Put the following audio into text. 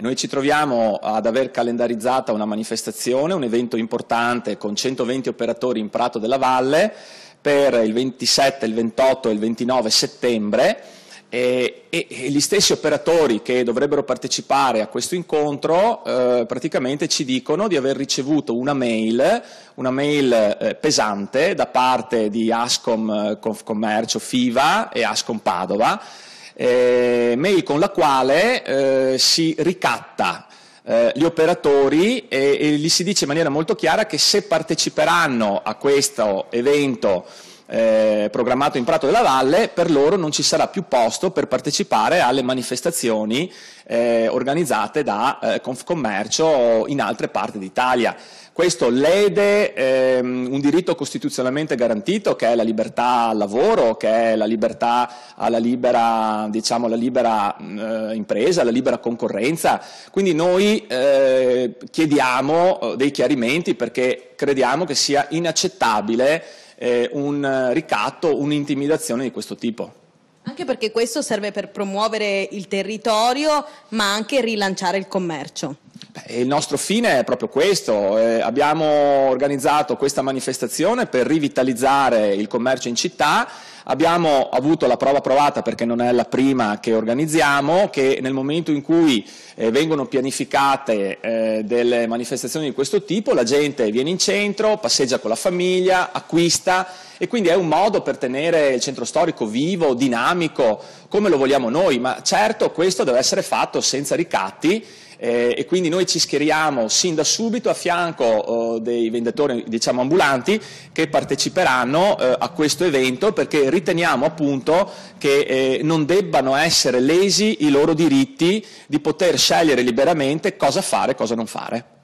Noi ci troviamo ad aver calendarizzata una manifestazione, un evento importante con 120 operatori in Prato della Valle per il 27, il 28 e il 29 settembre e, e, e gli stessi operatori che dovrebbero partecipare a questo incontro eh, praticamente ci dicono di aver ricevuto una mail, una mail eh, pesante da parte di Ascom eh, Confcommercio FIVA e Ascom Padova eh, mail con la quale eh, si ricatta eh, gli operatori e, e gli si dice in maniera molto chiara che se parteciperanno a questo evento eh, programmato in Prato della Valle, per loro non ci sarà più posto per partecipare alle manifestazioni eh, organizzate da eh, Confcommercio in altre parti d'Italia. Questo lede ehm, un diritto costituzionalmente garantito che è la libertà al lavoro, che è la libertà alla libera, diciamo, alla libera eh, impresa, alla libera concorrenza. Quindi noi eh, chiediamo eh, dei chiarimenti perché crediamo che sia inaccettabile eh, un ricatto, un'intimidazione di questo tipo. Anche perché questo serve per promuovere il territorio, ma anche rilanciare il commercio. Beh, il nostro fine è proprio questo. Eh, abbiamo organizzato questa manifestazione per rivitalizzare il commercio in città Abbiamo avuto la prova provata perché non è la prima che organizziamo, che nel momento in cui eh, vengono pianificate eh, delle manifestazioni di questo tipo, la gente viene in centro, passeggia con la famiglia, acquista e quindi è un modo per tenere il centro storico vivo, dinamico, come lo vogliamo noi, ma certo questo deve essere fatto senza ricatti eh, e quindi noi ci schieriamo sin da subito a fianco oh, dei venditori diciamo, ambulanti che parteciperanno eh, a questo evento perché riteniamo appunto che eh, non debbano essere lesi i loro diritti di poter scegliere liberamente cosa fare e cosa non fare.